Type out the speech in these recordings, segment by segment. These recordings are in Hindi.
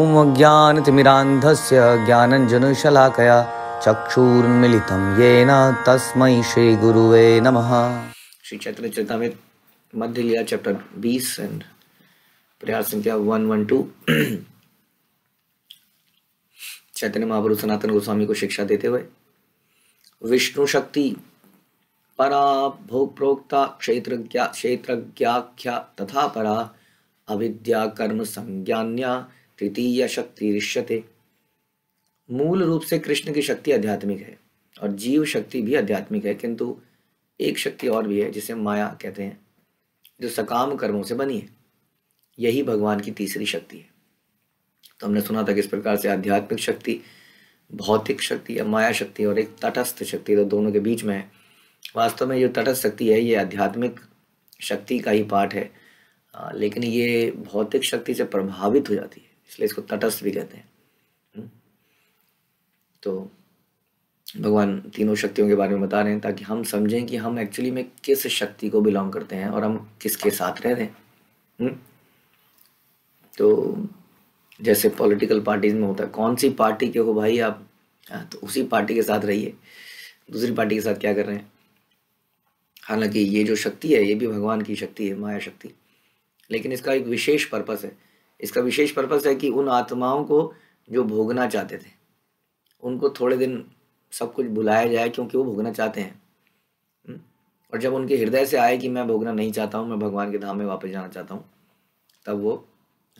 ओम ॐ अज्ञानतिमिरान्धस्य ज्ञानञ्जनशलाकया चक्षुर्मिलितं येन तस्मै श्रीगुरुवे नमः श्री चैत्र चैतन्य चैतामृत मध्य लिया चैप्टर 20 एंड प्रयास संख्या 112 चैतन्य महाप्रभु सनातन गोस्वामी को शिक्षा देते हुए विष्णु शक्ति परा भोग प्रोक्ता क्षेत्रज्ञा क्षेत्रज्ञाख्या तथा परा अविद्या कर्म संज्ञान्या तृतीय शक्ति ऋष्यते मूल रूप से कृष्ण की शक्ति आध्यात्मिक है और जीव शक्ति भी आध्यात्मिक है किंतु एक शक्ति और भी है जिसे माया कहते हैं जो सकाम कर्मों से बनी है यही भगवान की तीसरी शक्ति है तो हमने सुना था कि इस प्रकार से आध्यात्मिक शक्ति भौतिक शक्ति या माया शक्ति और एक तटस्थ शक्ति तो दोनों के बीच में है वास्तव में जो तटस्थ शक्ति है ये आध्यात्मिक शक्ति का ही पाठ है लेकिन ये भौतिक शक्ति से प्रभावित हो जाती है इसलिए इसको तटस्थ भी कहते हैं हम्म। तो भगवान तीनों शक्तियों के बारे में बता रहे हैं ताकि हम समझें कि हम एक्चुअली में किस शक्ति को बिलोंग करते हैं और हम किसके साथ रह रहे हैं हम्म। तो जैसे पॉलिटिकल पार्टीज में होता है कौन सी पार्टी के हो भाई आप तो उसी पार्टी के साथ रहिए दूसरी पार्टी के साथ क्या कर रहे हैं हालांकि ये जो शक्ति है ये भी भगवान की शक्ति है माया शक्ति लेकिन इसका एक विशेष पर्पस है इसका विशेष पर्पज़ है कि उन आत्माओं को जो भोगना चाहते थे उनको थोड़े दिन सब कुछ बुलाया जाए क्योंकि वो भोगना चाहते हैं हम्म? और जब उनके हृदय से आए कि मैं भोगना नहीं चाहता हूँ मैं भगवान के धाम में वापस जाना चाहता हूँ तब वो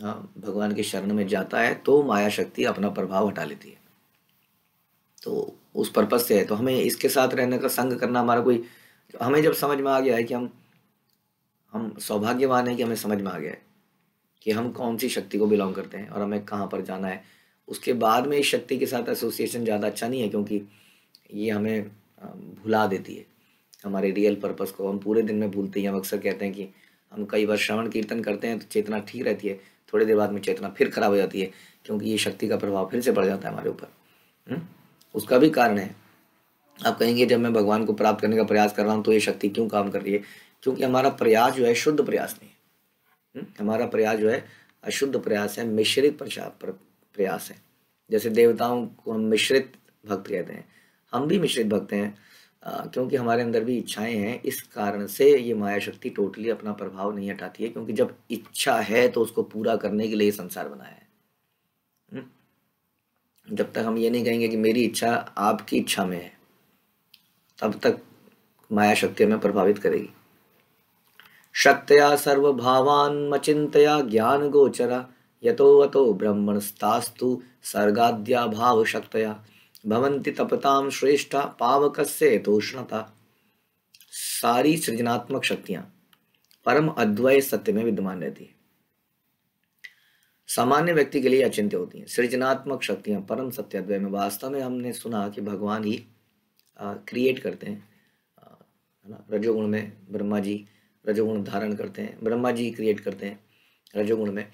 हाँ, भगवान के शरण में जाता है तो माया शक्ति अपना प्रभाव हटा लेती है तो उस पर्पज़ से है तो हमें इसके साथ रहने का संग करना हमारा कोई हमें जब समझ में आ गया है कि हम हम सौभाग्यवान है कि हमें समझ में आ गया है कि हम कौन सी शक्ति को बिलोंग करते हैं और हमें कहाँ पर जाना है उसके बाद में इस शक्ति के साथ एसोसिएशन ज़्यादा अच्छा नहीं है क्योंकि ये हमें भुला देती है हमारे रियल पर्पज़ को हम पूरे दिन में भूलते हैं हम अक्सर कहते हैं कि हम कई बार श्रवण कीर्तन करते हैं तो चेतना ठीक रहती है थोड़ी देर बाद में चेतना फिर खराब हो जाती है क्योंकि ये शक्ति का प्रभाव फिर से पड़ जाता है हमारे ऊपर उसका भी कारण है आप कहेंगे जब मैं भगवान को प्राप्त करने का प्रयास कर रहा हूँ तो ये शक्ति क्यों काम कर रही है क्योंकि हमारा प्रयास जो है शुद्ध प्रयास नहीं हम्म? हमारा प्रयास जो है अशुद्ध प्रयास है मिश्रित प्रयास है जैसे देवताओं को हम मिश्रित भक्त कहते हैं हम भी मिश्रित भक्त हैं क्योंकि हमारे अंदर भी इच्छाएं हैं इस कारण से ये माया शक्ति टोटली अपना प्रभाव नहीं हटाती है क्योंकि जब इच्छा है तो उसको पूरा करने के लिए संसार बनाया है हम्म? जब तक हम ये नहीं कहेंगे कि मेरी इच्छा आपकी इच्छा में है तब तक माया शक्ति हमें प्रभावित करेगी शक्तया सर्वभावान्मचिन्तया यतो वतो ब्रह्मणस्तास्तु सर्गाद्या सर्गाद्याभावशक्तया भवन्ति तपताम श्रेष्ठा पावक से तोष्णता सारी सृजनात्मक शक्तियां परम अद्वय सत्य में विद्यमान रहती है सामान्य व्यक्ति के लिए अचिंत्य होती हैं सृजनात्मक शक्तियां परम सत्य अद्वय में वास्तव में हमने सुना कि भगवान ही क्रिएट करते हैं है ना रजोगुण में ब्रह्मा जी रजोगुण धारण करते हैं ब्रह्मा जी क्रिएट करते हैं रजोगुण में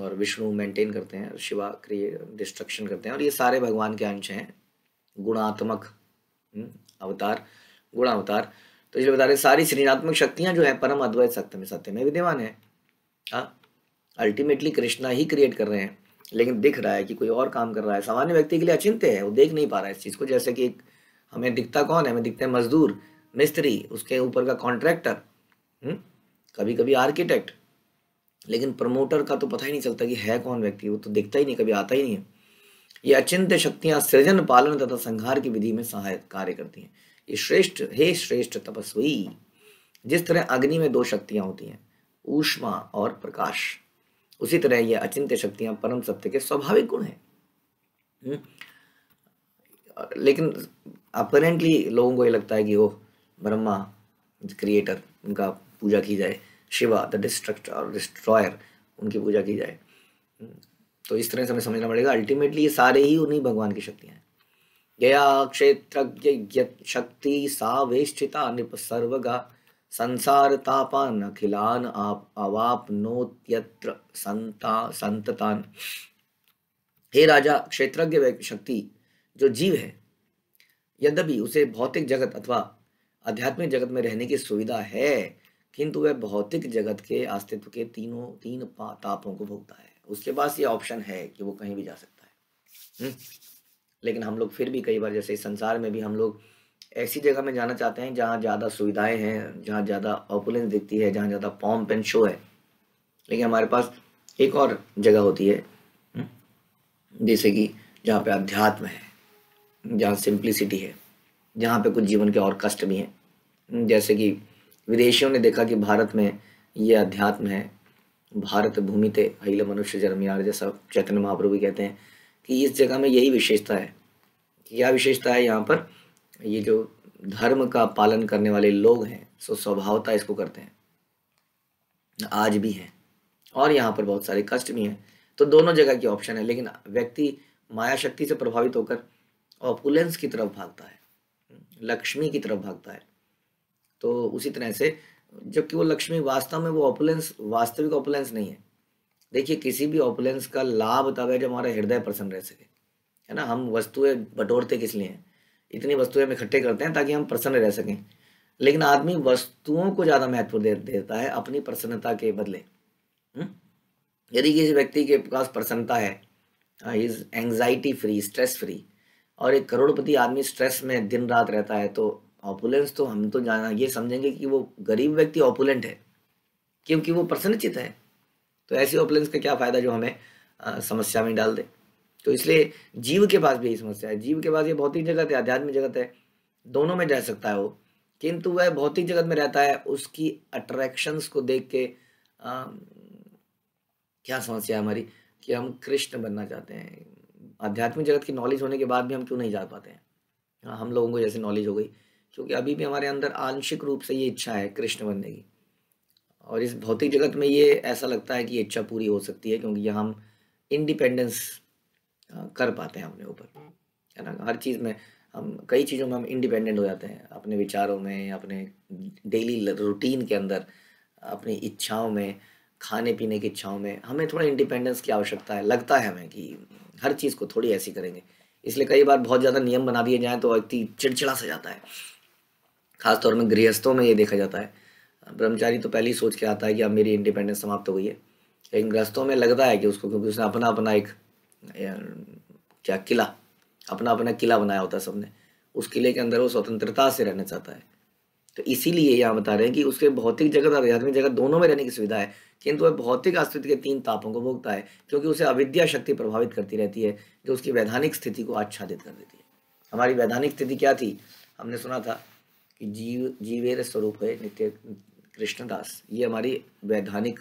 और विष्णु मेंटेन करते हैं शिवा क्रिए डिस्ट्रक्शन करते हैं और ये सारे भगवान के अंश हैं गुणात्मक हम्म, अवतार गुणावतार तो इसलिए बता रहे सारी सृजनात्मक शक्तियाँ जो है परम अद्वैत सत्य में सत्य में विद्यमान है हाँ अल्टीमेटली कृष्णा ही क्रिएट कर रहे हैं लेकिन दिख रहा है कि कोई और काम कर रहा है सामान्य व्यक्ति के लिए अचिंत्य है वो देख नहीं पा रहा है इस चीज़ को जैसे कि हमें दिखता कौन है हमें दिखते हैं मजदूर मिस्त्री उसके ऊपर का कॉन्ट्रैक्टर कभी कभी आर्किटेक्ट लेकिन प्रमोटर का तो पता ही नहीं चलता कि है कौन व्यक्ति वो तो दिखता ही नहीं कभी आता ही नहीं है ये अचिंत्य शक्तियां सृजन पालन तथा संहार की विधि में सहायक कार्य करती हैं ये श्रेष्ठ हे श्रेष्ठ तपस्वी जिस तरह अग्नि में दो शक्तियां होती हैं ऊष्मा और प्रकाश उसी तरह ये अचिंत्य शक्तियां परम सत्य के स्वाभाविक गुण हैं हम्म? लेकिन अपरेंटली लोगों को ये लगता है कि वो ब्रह्मा क्रिएटर उनका पूजा की जाए शिवा द डिस्ट्रक्ट और डिस्ट्रॉयर उनकी पूजा की जाए तो इस तरह से हमें समझना पड़ेगा अल्टीमेटली ये सारे ही उन्हीं भगवान की शक्तियाँ हैं गया क्षेत्र शक्ति सावेष्टिता नृप सर्वगा संसार तापान अखिलान आप नोत्यत्र संता संततान हे राजा क्षेत्रज्ञ शक्ति जो जीव है यद्यपि उसे भौतिक जगत अथवा आध्यात्मिक जगत में रहने की सुविधा है किंतु वह भौतिक जगत के अस्तित्व के तीनों तीन तापों को भोगता है उसके पास ये ऑप्शन है कि वो कहीं भी जा सकता है हम्म? लेकिन हम लोग फिर भी कई बार जैसे संसार में भी हम लोग ऐसी जगह में जाना चाहते हैं जहाँ ज़्यादा सुविधाएं हैं जहाँ ज़्यादा ऑपुलेंस दिखती है जहाँ ज़्यादा पॉम्प एंड शो है लेकिन हमारे पास एक और जगह होती है हम्म? जैसे कि जहाँ पे अध्यात्म है जहाँ सिंप्लिसिटी है जहाँ पे कुछ जीवन के और कष्ट भी हैं जैसे कि विदेशियों ने देखा कि भारत में ये अध्यात्म है भारत भूमि ते अहिल मनुष्य जन्मयार जैसा चैतन्य महाप्रभु कहते हैं कि इस जगह में यही विशेषता है क्या विशेषता है यहाँ पर ये जो धर्म का पालन करने वाले लोग हैं सो स्वभावता इसको करते हैं आज भी हैं और यहाँ पर बहुत सारे कष्ट भी हैं तो दोनों जगह की ऑप्शन है लेकिन व्यक्ति माया शक्ति से प्रभावित होकर ऑपुलेंस की तरफ भागता है लक्ष्मी की तरफ भागता है तो उसी तरह से जबकि वो लक्ष्मी वास्तव में वो ओपुलेंस वास्तविक ओपुलेंस नहीं है देखिए किसी भी ओपुलेंस का लाभ तब है जब हमारा हृदय प्रसन्न रह सके है ना हम वस्तुएं बटोरते किस लिए हैं इतनी वस्तुएं हम इकट्ठे करते हैं ताकि हम प्रसन्न रह सकें लेकिन आदमी वस्तुओं को ज़्यादा महत्व दे देता है अपनी प्रसन्नता के बदले हम्म? यदि किसी व्यक्ति के पास प्रसन्नता है is anxiety free stress free और एक करोड़पति आदमी स्ट्रेस में दिन रात रहता है तो ऑपुलेंस तो हम तो जाना ये समझेंगे कि वो गरीब व्यक्ति ऑपुलेंट है क्योंकि वो प्रसन्नचित है तो ऐसी ऑपुलेंस का क्या फ़ायदा जो हमें आ, समस्या में डाल दे तो इसलिए जीव के पास भी यही समस्या है जीव के पास ये भौतिक जगत है आध्यात्मिक जगत है दोनों में रह सकता है वो किंतु वह भौतिक जगत में रहता है उसकी अट्रैक्शंस को देख के आ, क्या समस्या है हमारी कि हम कृष्ण बनना चाहते हैं आध्यात्मिक जगत की नॉलेज होने के बाद भी हम क्यों नहीं जा पाते हैं हाँ, हम लोगों को जैसे नॉलेज हो गई क्योंकि अभी भी हमारे अंदर आंशिक रूप से ये इच्छा है कृष्ण बनने की और इस भौतिक जगत में ये ऐसा लगता है कि ये इच्छा पूरी हो सकती है क्योंकि यहाँ हम इंडिपेंडेंस कर पाते हैं अपने ऊपर है ना हर चीज़ में हम कई चीज़ों में हम इंडिपेंडेंट हो जाते हैं अपने विचारों में अपने डेली रूटीन के अंदर अपनी इच्छाओं में खाने पीने की इच्छाओं में हमें थोड़ा इंडिपेंडेंस की आवश्यकता है लगता है हमें कि हर चीज़ को थोड़ी ऐसी करेंगे इसलिए कई बार बहुत ज़्यादा नियम बना दिए जाएँ तो व्यक्ति चिड़चिड़ा सा जाता है खासतौर में गृहस्थों में ये देखा जाता है ब्रह्मचारी तो पहले ही सोच के आता है कि अब मेरी इंडिपेंडेंस समाप्त हो गई है लेकिन गृहस्थों में लगता है कि उसको क्योंकि उसने अपना अपना एक क्या किला अपना अपना किला बनाया होता है सबने उस किले के अंदर वो स्वतंत्रता से रहना चाहता है तो इसीलिए यहाँ बता रहे हैं कि उसके भौतिक जगत और आध्यात्मिक जगत दोनों में रहने की सुविधा है किंतु वह भौतिक अस्तित्व के तीन तापों को भोगता है क्योंकि उसे अविद्या शक्ति प्रभावित करती रहती है जो उसकी वैधानिक स्थिति को आच्छादित कर देती है हमारी वैधानिक स्थिति क्या थी हमने सुना था जीव जीवेर स्वरूप है नित्य कृष्णदास ये हमारी वैधानिक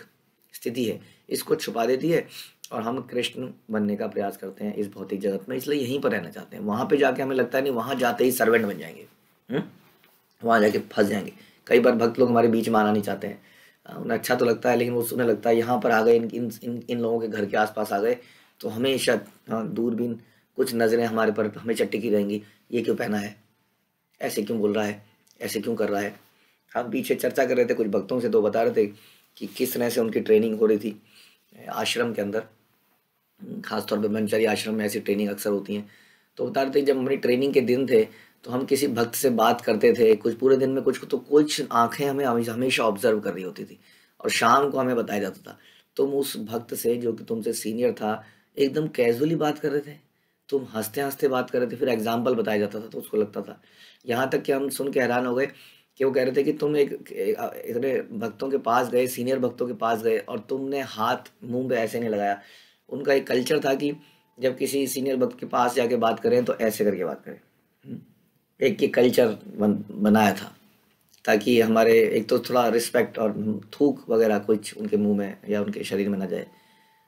स्थिति है इसको छुपा देती है और हम कृष्ण बनने का प्रयास करते हैं इस भौतिक जगत में इसलिए यहीं पर रहना चाहते हैं वहाँ पे जाके हमें लगता है नहीं वहाँ जाते ही सर्वेंट बन जाएंगे हम्म? वहाँ जाके फंस जाएंगे कई बार भक्त लोग हमारे बीच में आना नहीं चाहते हैं उन्हें अच्छा तो लगता है लेकिन वो उन्हें लगता है यहाँ पर आ गए इन इन इन, इन लोगों के घर के आसपास आ गए तो हमेशा हाँ, दूरबीन कुछ नज़रें हमारे पर हमेशा टिकी रहेंगी ये क्यों पहना है ऐसे क्यों बोल रहा है ऐसे क्यों कर रहा है हम पीछे चर्चा कर रहे थे कुछ भक्तों से तो बता रहे थे कि किस तरह से उनकी ट्रेनिंग हो रही थी आश्रम के अंदर हम्म, खासतौर पर ब्रह्मचारी आश्रम में ऐसी ट्रेनिंग अक्सर होती हैं तो बता रहे थे जब हमारी ट्रेनिंग के दिन थे तो हम किसी भक्त से बात करते थे कुछ पूरे दिन में कुछ तो कुछ आंखें हमें हमेशा ऑब्जर्व कर रही होती थी और शाम को हमें बताया जाता था तुम उस भक्त से जो कि तुमसे सीनियर था एकदम कैजुअली बात कर रहे थे तुम हंसते हंसते बात कर रहे थे फिर एग्जाम्पल बताया जाता था तो उसको लगता था यहाँ तक कि हम सुन के हैरान हो गए कि वो कह रहे थे कि तुम एक इतने भक्तों के पास गए सीनियर भक्तों के पास गए और तुमने हाथ मुंह पे ऐसे नहीं लगाया उनका एक कल्चर था कि जब किसी सीनियर भक्त के पास जाके बात करें तो ऐसे करके बात करें हम्म। एक ये कल्चर बन, बनाया था ताकि हमारे एक तो थोड़ा रिस्पेक्ट और थूक वगैरह कुछ उनके मुंह में या उनके शरीर में ना जाए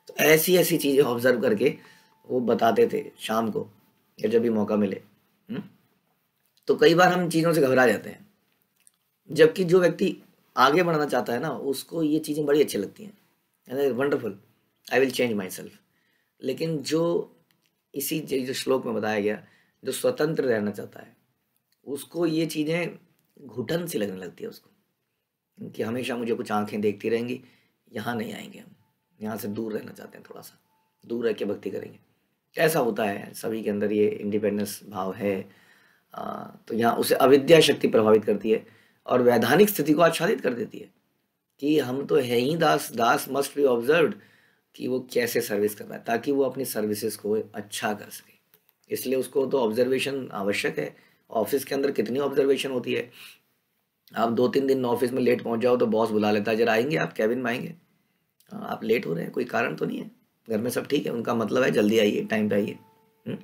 तो ऐसी ऐसी चीज़ें ऑब्जर्व करके वो बताते थे शाम को या जब भी मौका मिले हम्म, तो कई बार हम चीज़ों से घबरा जाते हैं जबकि जो व्यक्ति आगे बढ़ना चाहता है ना उसको ये चीज़ें बड़ी अच्छी लगती हैं wonderful I will change myself लेकिन जो इसी जो श्लोक में बताया गया जो स्वतंत्र रहना चाहता है उसको ये चीज़ें घुटन सी लगने लगती है उसको कि हमेशा मुझे कुछ आंखें देखती रहेंगी यहाँ नहीं आएंगे हम यहाँ से दूर रहना चाहते हैं थोड़ा सा दूर रह के भक्ति करेंगे ऐसा होता है सभी के अंदर ये इंडिपेंडेंस भाव है आ, तो यहाँ उसे अविद्या शक्ति प्रभावित करती है और वैधानिक स्थिति को आच्छादित कर देती है कि हम तो है ही दास दास मस्ट बी ऑब्जर्व कि वो कैसे सर्विस कर रहा है ताकि वो अपनी सर्विसेज को अच्छा कर सके इसलिए उसको तो ऑब्जर्वेशन आवश्यक है ऑफिस के अंदर कितनी ऑब्जर्वेशन होती है आप दो तीन दिन ऑफिस में लेट पहुंच जाओ तो बॉस बुला लेता है जरा आएंगे आप कैबिन में आएंगे आप लेट हो रहे हैं कोई कारण तो नहीं है घर में सब ठीक है उनका मतलब है जल्दी आइए टाइम पे आइए हम्म?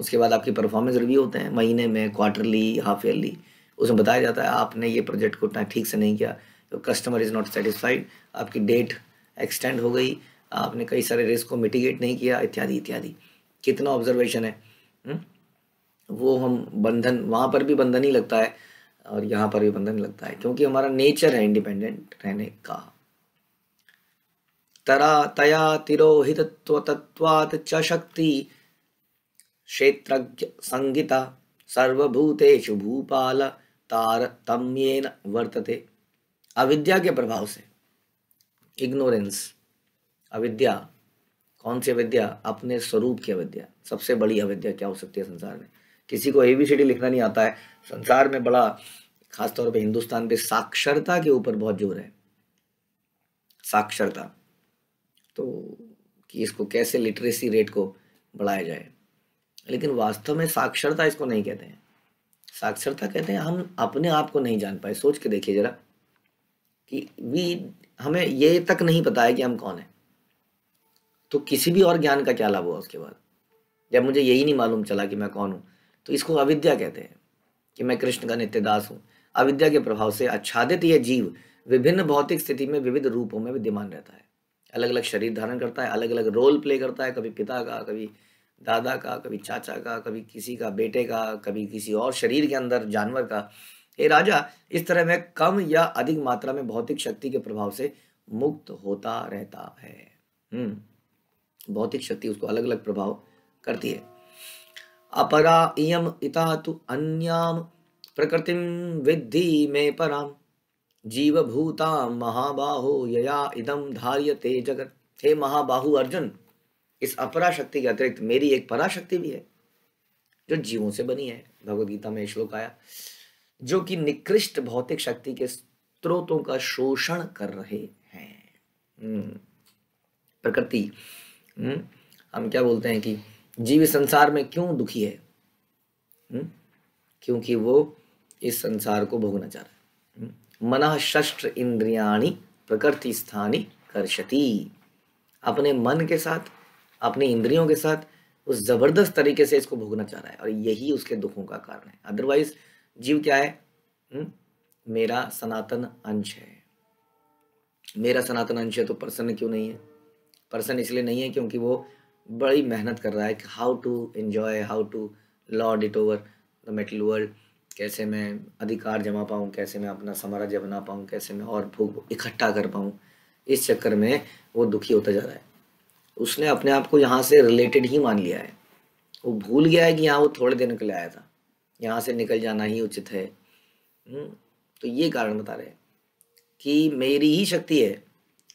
उसके बाद आपकी परफॉर्मेंस रिव्यू होते हैं महीने में क्वार्टरली हाफ ईयरली उसमें बताया जाता है आपने ये प्रोजेक्ट को ठीक से नहीं किया तो कस्टमर इज़ नॉट सेटिस्फाइड आपकी डेट एक्सटेंड हो गई आपने कई सारे रिस्क को मिटिगेट नहीं किया इत्यादि इत्यादि कितना ऑब्जर्वेशन है हुँ? हम्म? वो हम बंधन वहाँ पर भी बंधन ही लगता है और यहाँ पर भी बंधन लगता है क्योंकि हमारा नेचर है इंडिपेंडेंट रहने का तरा तया तिरोहितत्वतत्वात् च शक्ति क्षेत्रज्ञ संगीता सर्वभूतेषु भूपाल तारतम्येन वर्तते अविद्या के प्रभाव से इग्नोरेंस अविद्या कौन सी अविद्या अपने स्वरूप की अविद्या सबसे बड़ी अविद्या क्या हो सकती है संसार में किसी को एबीसीडी लिखना नहीं आता है संसार में बड़ा खासतौर पे हिंदुस्तान पे साक्षरता के ऊपर बहुत जोर है साक्षरता तो कि इसको कैसे लिटरेसी रेट को बढ़ाया जाए लेकिन वास्तव में साक्षरता इसको नहीं कहते हैं साक्षरता कहते हैं हम अपने आप को नहीं जान पाए सोच के देखिए ज़रा कि वी हमें ये तक नहीं पता है कि हम कौन हैं तो किसी भी और ज्ञान का क्या लाभ हुआ उसके बाद जब मुझे यही नहीं मालूम चला कि मैं कौन हूँ तो इसको अविद्या कहते हैं कि मैं कृष्ण का नित्य दास हूँ अविद्या के प्रभाव से आच्छादित यह जीव विभिन्न भौतिक स्थिति में विविध रूपों में विद्यमान रहता है अलग अलग शरीर धारण करता है अलग अलग रोल प्ले करता है कभी पिता का कभी दादा का कभी चाचा का कभी किसी का बेटे का कभी किसी और शरीर के अंदर जानवर का ये राजा इस तरह में कम या अधिक मात्रा में भौतिक शक्ति के प्रभाव से मुक्त होता रहता है हम्म, भौतिक शक्ति उसको अलग अलग प्रभाव करती है अपरा इयम इता तु अन्याम प्रकृतिम विद्धि में पराम जीवभूता महाबाहो यया इदम ते जगत हे महाबाहु अर्जुन इस अपरा शक्ति के अतिरिक्त मेरी एक पराशक्ति भी है जो जीवों से बनी है भगवदगीता में श्लोक आया जो कि निकृष्ट भौतिक शक्ति के स्रोतों का शोषण कर रहे हैं हम्म, प्रकृति हम्म, हम क्या बोलते हैं कि जीव संसार में क्यों दुखी है हम्म, क्योंकि वो इस संसार को भोगना चाह रहे मन षष्ठ इंद्रियाणी प्रकृति स्थानी कर्षति अपने मन के साथ अपने इंद्रियों के साथ उस ज़बरदस्त तरीके से इसको भोगना चाह रहा है और यही उसके दुखों का कारण है अदरवाइज जीव क्या है हुँ? हम्म? मेरा सनातन अंश है मेरा सनातन अंश है तो प्रसन्न क्यों नहीं है प्रसन्न इसलिए नहीं है क्योंकि वो बड़ी मेहनत कर रहा है कि how to enjoy how to lord it over the metal world कैसे मैं अधिकार जमा पाऊँ कैसे मैं अपना साम्राज्य बना पाऊँ कैसे मैं और भूख इकट्ठा कर पाऊँ इस चक्कर में वो दुखी होता जा रहा है उसने अपने आप को यहाँ से रिलेटेड ही मान लिया है वो भूल गया है कि यहाँ वो थोड़े दिन के लिए आया था यहाँ से निकल जाना ही उचित है हम्म, तो ये कारण बता रहे हैं कि मेरी ही शक्ति है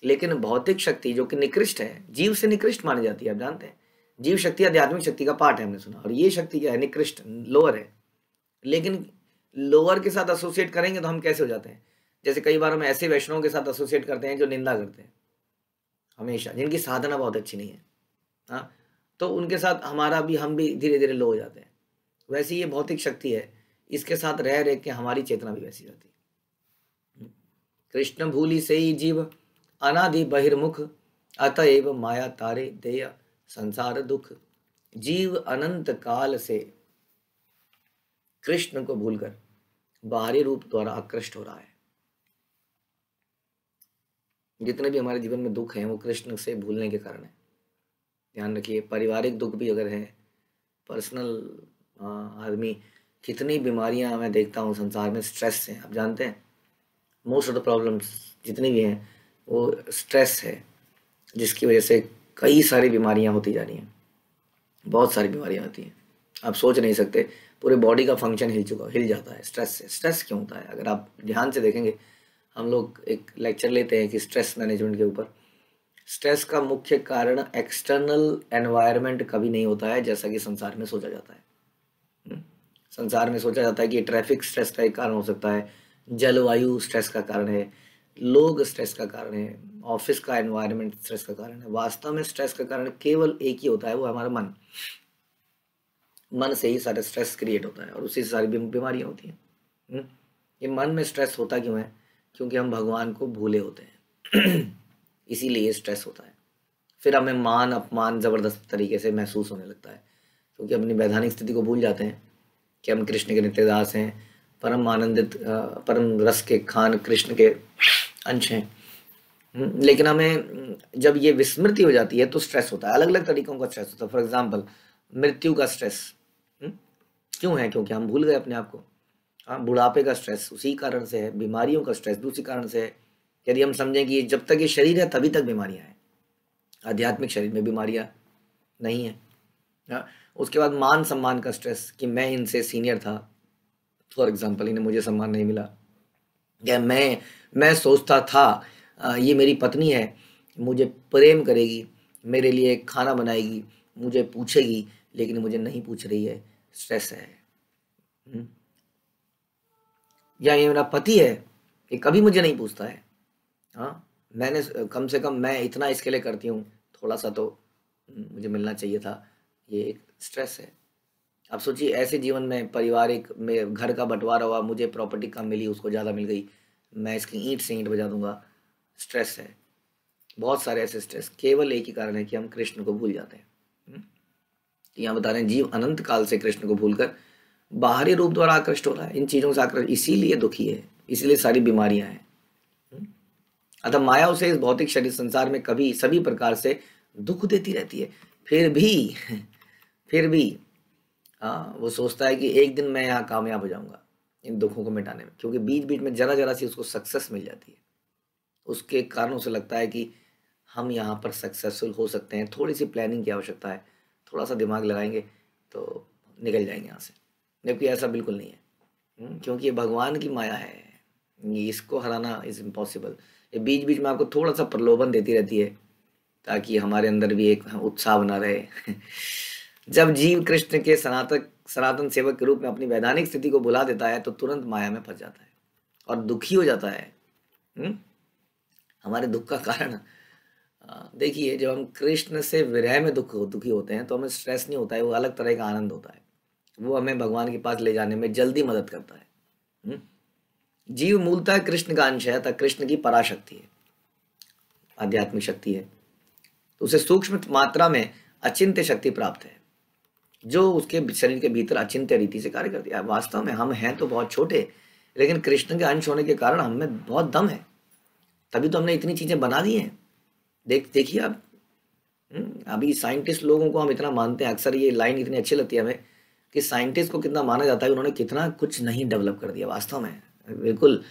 लेकिन भौतिक शक्ति जो कि निकृष्ट है जीव से निकृष्ट मानी जाती है आप जानते हैं जीव शक्ति आध्यात्मिक शक्ति का पार्ट है हमने सुना और ये शक्ति क्या है निकृष्ट लोअर है लेकिन लोअर के साथ एसोसिएट करेंगे तो हम कैसे हो जाते हैं जैसे कई बार हम ऐसे वैष्णवों के साथ एसोसिएट करते हैं जो निंदा करते हैं हमेशा जिनकी साधना बहुत अच्छी नहीं है हाँ तो उनके साथ हमारा भी हम भी धीरे धीरे लो हो जाते हैं वैसे ये भौतिक शक्ति है इसके साथ रह रह के हमारी चेतना भी वैसी जाती है कृष्ण भूली से ही जीव अनादि बहिर्मुख अतएव माया तारे देय संसार दुख जीव अनंत काल से कृष्ण को भूलकर बाहरी रूप द्वारा आकृष्ट हो रहा है जितने भी हमारे जीवन में दुख हैं वो कृष्ण से भूलने के कारण है ध्यान रखिए पारिवारिक दुख भी अगर है पर्सनल आदमी कितनी बीमारियां मैं देखता हूँ संसार में स्ट्रेस से आप जानते हैं मोस्ट ऑफ द प्रॉब्लम्स जितनी भी हैं वो स्ट्रेस है जिसकी वजह से कई सारी बीमारियां होती जा रही हैं बहुत सारी बीमारियां होती हैं आप सोच नहीं सकते पूरे बॉडी का फंक्शन हिल चुका हिल जाता है स्ट्रेस से स्ट्रेस क्यों होता है अगर आप ध्यान से देखेंगे हम लोग एक लेक्चर लेते हैं कि स्ट्रेस मैनेजमेंट के ऊपर स्ट्रेस का मुख्य कारण एक्सटर्नल एनवायरनमेंट कभी नहीं होता है जैसा कि संसार में सोचा जाता है हम्म? संसार में सोचा जाता है कि ट्रैफिक स्ट्रेस का एक कारण हो सकता है जलवायु स्ट्रेस का कारण है लोग स्ट्रेस का कारण है ऑफिस का एनवायरनमेंट स्ट्रेस का कारण है वास्तव में स्ट्रेस का कारण केवल एक ही होता है वो हमारा मन मन से ही सारा स्ट्रेस क्रिएट होता है और उसी से सारी बीमारियाँ होती हैं हम्म? ये मन में स्ट्रेस होता क्यों है क्योंकि हम भगवान को भूले होते हैं इसीलिए स्ट्रेस होता है फिर हमें मान अपमान ज़बरदस्त तरीके से महसूस होने लगता है क्योंकि अपनी वैधानिक स्थिति को भूल जाते हैं कि हम कृष्ण के नित्यदास हैं परम आनंदित परम रस के खान कृष्ण के अंश हैं हम्म? लेकिन हमें हम्म, जब ये विस्मृति हो जाती है तो स्ट्रेस होता है अलग अलग तरीकों का स्ट्रेस होता है फॉर एग्जाम्पल मृत्यु का स्ट्रेस क्यों है क्योंकि हम भूल गए अपने आप को हाँ बुढ़ापे का स्ट्रेस उसी कारण से है बीमारियों का स्ट्रेस भी उसी कारण से है यदि हम समझें कि जब तक ये शरीर है तभी तक बीमारियाँ हैं आध्यात्मिक शरीर में बीमारियाँ नहीं है हाँ उसके बाद मान सम्मान का स्ट्रेस कि मैं इनसे सीनियर था फॉर एग्जाम्पल इन्हें मुझे सम्मान नहीं मिला या मैं मैं सोचता था ये मेरी पत्नी है मुझे प्रेम करेगी मेरे लिए खाना बनाएगी मुझे पूछेगी लेकिन मुझे नहीं पूछ रही है स्ट्रेस है हम्म। या ये मेरा पति है ये कभी मुझे नहीं पूछता है हाँ मैंने कम से कम मैं इतना इसके लिए करती हूँ थोड़ा सा तो हम्म, मुझे मिलना चाहिए था ये एक स्ट्रेस है आप सोचिए ऐसे जीवन में पारिवारिक में घर का बंटवारा हुआ मुझे प्रॉपर्टी कम मिली उसको ज़्यादा मिल गई मैं इसकी ईंट से ईंट बजा दूंगा स्ट्रेस है बहुत सारे ऐसे स्ट्रेस केवल एक ही कारण है कि हम कृष्ण को भूल जाते हैं हम्म। यहाँ बता रहे हैं जीव अनंत काल से कृष्ण को भूलकर बाहरी रूप द्वारा आकृष्ट हो रहा है इन चीज़ों से आकृष्ट इसीलिए दुखी है इसीलिए सारी बीमारियां हैं हम्म? अतः माया उसे इस भौतिक शरीर संसार में कभी सभी प्रकार से दुख देती रहती है फिर भी फिर भी हाँ वो सोचता है कि एक दिन मैं यहाँ कामयाब हो जाऊंगा इन दुखों को मिटाने में क्योंकि बीच बीच में जरा जरा सी उसको सक्सेस मिल जाती है उसके कारण उसे लगता है कि हम यहाँ पर सक्सेसफुल हो सकते हैं थोड़ी सी प्लानिंग की आवश्यकता है थोड़ा सा दिमाग लगाएंगे तो निकल जाएंगे यहाँ से जबकि ऐसा बिल्कुल नहीं है हम्म, क्योंकि ये भगवान की माया है इसको हराना इज़ इम्पॉसिबल ये बीच बीच में आपको थोड़ा सा प्रलोभन देती रहती है ताकि हमारे अंदर भी एक उत्साह बना रहे जब जीव कृष्ण के सनातक सनातन सेवक के रूप में अपनी वैधानिक स्थिति को भुला देता है तो तुरंत माया में फंस जाता है और दुखी हो जाता है हुँ? हम्म, हमारे दुख का कारण देखिए जब हम कृष्ण से विरह में दुख दुखी होते हैं तो हमें स्ट्रेस नहीं होता है वो अलग तरह का आनंद होता है वो हमें भगवान के पास ले जाने में जल्दी मदद करता है हम्म? जीव मूलतः कृष्ण का अंश है अतः कृष्ण की पराशक्ति है आध्यात्मिक शक्ति है तो उसे सूक्ष्म मात्रा में अचिंत्य शक्ति प्राप्त है जो उसके शरीर के भीतर अचिंत्य रीति से कार्य करती है वास्तव में हम हैं तो बहुत छोटे लेकिन कृष्ण के अंश होने के कारण हमें बहुत दम है तभी तो हमने इतनी चीज़ें बना दी हैं देख देखिए आप हम्म, अभी साइंटिस्ट लोगों को हम इतना मानते हैं अक्सर ये लाइन इतनी अच्छी लगती है हमें कि साइंटिस्ट को कितना माना जाता है उन्होंने कितना कुछ नहीं डेवलप कर दिया वास्तव में बिल्कुल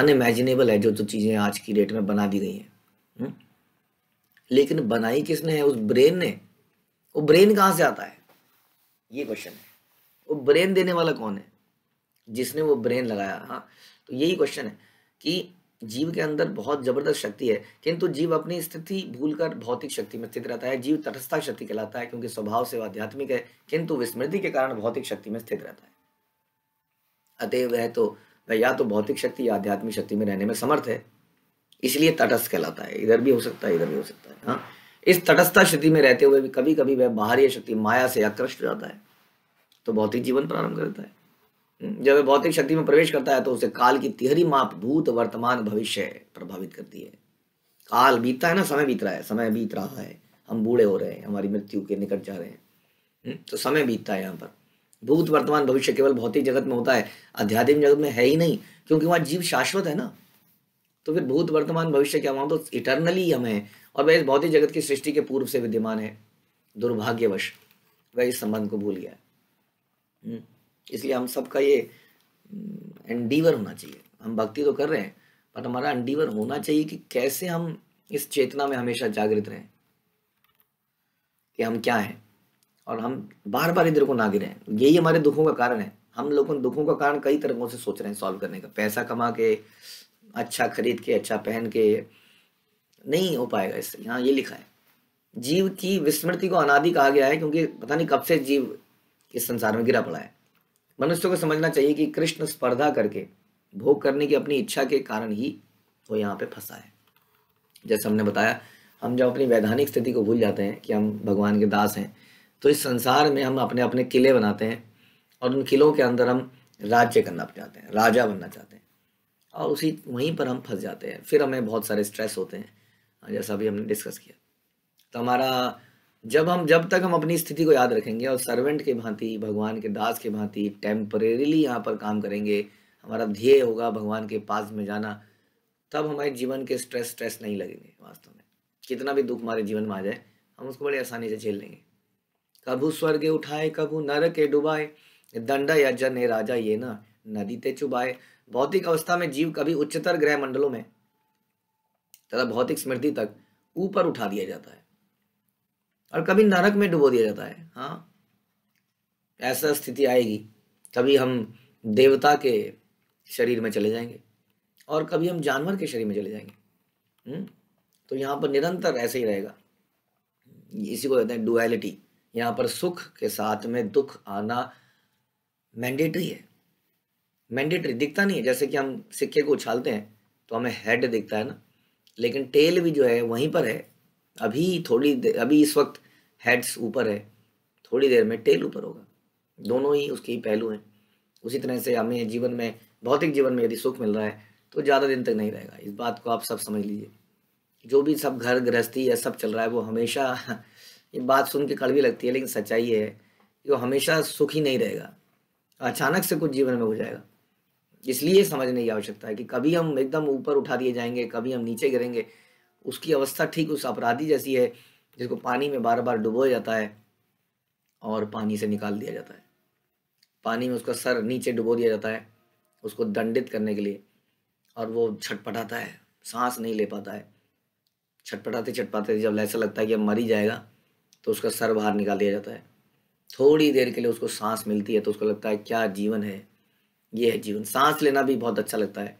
अनइमेजिनेबल है जो जो चीज़ें आज की डेट में बना दी गई हैं हम्म, लेकिन बनाई किसने है उस ब्रेन ने वो ब्रेन कहाँ से आता है ये क्वेश्चन है वो ब्रेन देने वाला कौन है जिसने वो ब्रेन लगाया हाँ तो यही क्वेश्चन है कि जीव के अंदर बहुत जबरदस्त शक्ति है किंतु जीव अपनी स्थिति भूलकर भौतिक शक्ति में स्थित रहता है जीव तटस्था शक्ति कहलाता है क्योंकि स्वभाव से आध्यात्मिक है किंतु विस्मृति के कारण भौतिक शक्ति में स्थित रहता है अतः वह तो वह या तो भौतिक शक्ति या आध्यात्मिक शक्ति में रहने में समर्थ है इसलिए तटस्थ कहलाता है इधर भी हो सकता है इधर भी हो सकता है हाँ इस तटस्था शक्ति में रहते हुए भी कभी कभी वह बाहरी शक्ति माया से आकृष्ट हो जाता है तो भौतिक जीवन प्रारंभ करता है जब भौतिक शक्ति में प्रवेश करता है तो उसे काल की तिहरी माप भूत वर्तमान भविष्य प्रभावित करती है काल बीतता है ना समय बीत रहा है समय बीत रहा है हम बूढ़े हो रहे हैं हमारी मृत्यु के निकट जा रहे हैं हम्म, तो समय बीतता है यहाँ पर भूत वर्तमान भविष्य केवल भौतिक जगत में होता है अध्यात्म जगत में है ही नहीं क्योंकि वहाँ जीव शाश्वत है ना तो फिर भूत वर्तमान भविष्य क्या वहाँ तो इटरनली हम हैं और वह इस भौतिक जगत की सृष्टि के पूर्व से विद्यमान है दुर्भाग्यवश वह इस संबंध को भूल गया है हम्म, इसलिए हम सबका ये एंडीवर हम्म, होना चाहिए हम भक्ति तो कर रहे हैं पर हमारा एंडीवर होना चाहिए कि कैसे हम इस चेतना में हमेशा जागृत रहें कि हम क्या हैं और हम बार बार इधर को ना गिरे यही हमारे दुखों का कारण है हम लोग दुखों का कारण कई तरीकों से सोच रहे हैं सॉल्व करने का पैसा कमा के अच्छा खरीद के अच्छा पहन के नहीं हो पाएगा इससे यहाँ ये लिखा है जीव की विस्मृति को अनादि कहा गया है क्योंकि पता नहीं कब से जीव इस संसार में गिरा पड़ा है मनुष्य को समझना चाहिए कि कृष्ण स्पर्धा करके भोग करने की अपनी इच्छा के कारण ही वो यहाँ पे फंसा है जैसे हमने बताया हम जब अपनी वैधानिक स्थिति को भूल जाते हैं कि हम भगवान के दास हैं तो इस संसार में हम अपने अपने किले बनाते हैं और उन किलों के अंदर हम राज्य करना चाहते हैं राजा बनना चाहते हैं और उसी वहीं पर हम फंस जाते हैं फिर हमें बहुत सारे स्ट्रेस होते हैं जैसा भी हमने डिस्कस किया तो हमारा जब हम जब तक हम अपनी स्थिति को याद रखेंगे और सर्वेंट के भांति भगवान के दास के भांति टेम्परेली यहाँ पर काम करेंगे हमारा ध्येय होगा भगवान के पास में जाना तब हमारे जीवन के स्ट्रेस स्ट्रेस नहीं लगेंगे वास्तव में कितना भी दुख हमारे जीवन में आ जाए हम उसको बड़ी आसानी से झेल लेंगे कभू स्वर्ग उठाए कभू नरक के डुबाए दंडा या जन ए राजा ये ना नदी ते चुबाए भौतिक अवस्था में जीव कभी उच्चतर ग्रह मंडलों में तथा भौतिक स्मृति तक ऊपर उठा दिया जाता है और कभी नरक में डुबो दिया जाता है हाँ ऐसा स्थिति आएगी कभी हम देवता के शरीर में चले जाएंगे और कभी हम जानवर के शरीर में चले जाएंगे हम्म। तो यहाँ पर निरंतर ऐसे ही रहेगा इसी को कहते हैं डुअलिटी यहाँ पर सुख के साथ में दुख आना मैंडेटरी है मैंडेटरी दिखता नहीं है जैसे कि हम सिक्के को उछालते हैं तो हमें हेड दिखता है ना लेकिन टेल भी जो है वहीं पर है अभी थोड़ी अभी इस वक्त हेड्स ऊपर है थोड़ी देर में टेल ऊपर होगा दोनों ही उसके ही पहलू हैं उसी तरह से हमें जीवन में भौतिक जीवन में यदि सुख मिल रहा है तो ज़्यादा दिन तक नहीं रहेगा इस बात को आप सब समझ लीजिए जो भी सब घर गृहस्थी या सब चल रहा है वो हमेशा ये बात सुन के कड़वी लगती है लेकिन सच्चाई है कि वो हमेशा सुखी नहीं रहेगा अचानक से कुछ जीवन में हो जाएगा इसलिए समझने की आवश्यकता है कि कभी हम एकदम ऊपर उठा दिए जाएंगे कभी हम नीचे गिरेंगे उसकी अवस्था ठीक उस अपराधी जैसी है जिसको पानी में बार बार डुबोया जाता है और पानी से निकाल दिया जाता है पानी में उसका सर नीचे डुबो दिया जाता है उसको दंडित करने के लिए और वो छटपटाता है सांस नहीं ले पाता है छटपटाते छटपटाते जब ऐसा लगता है कि अब मर ही जाएगा तो उसका सर बाहर निकाल दिया जाता है थोड़ी देर के लिए उसको सांस मिलती है तो उसको लगता है क्या जीवन है ये है जीवन सांस लेना भी बहुत अच्छा लगता है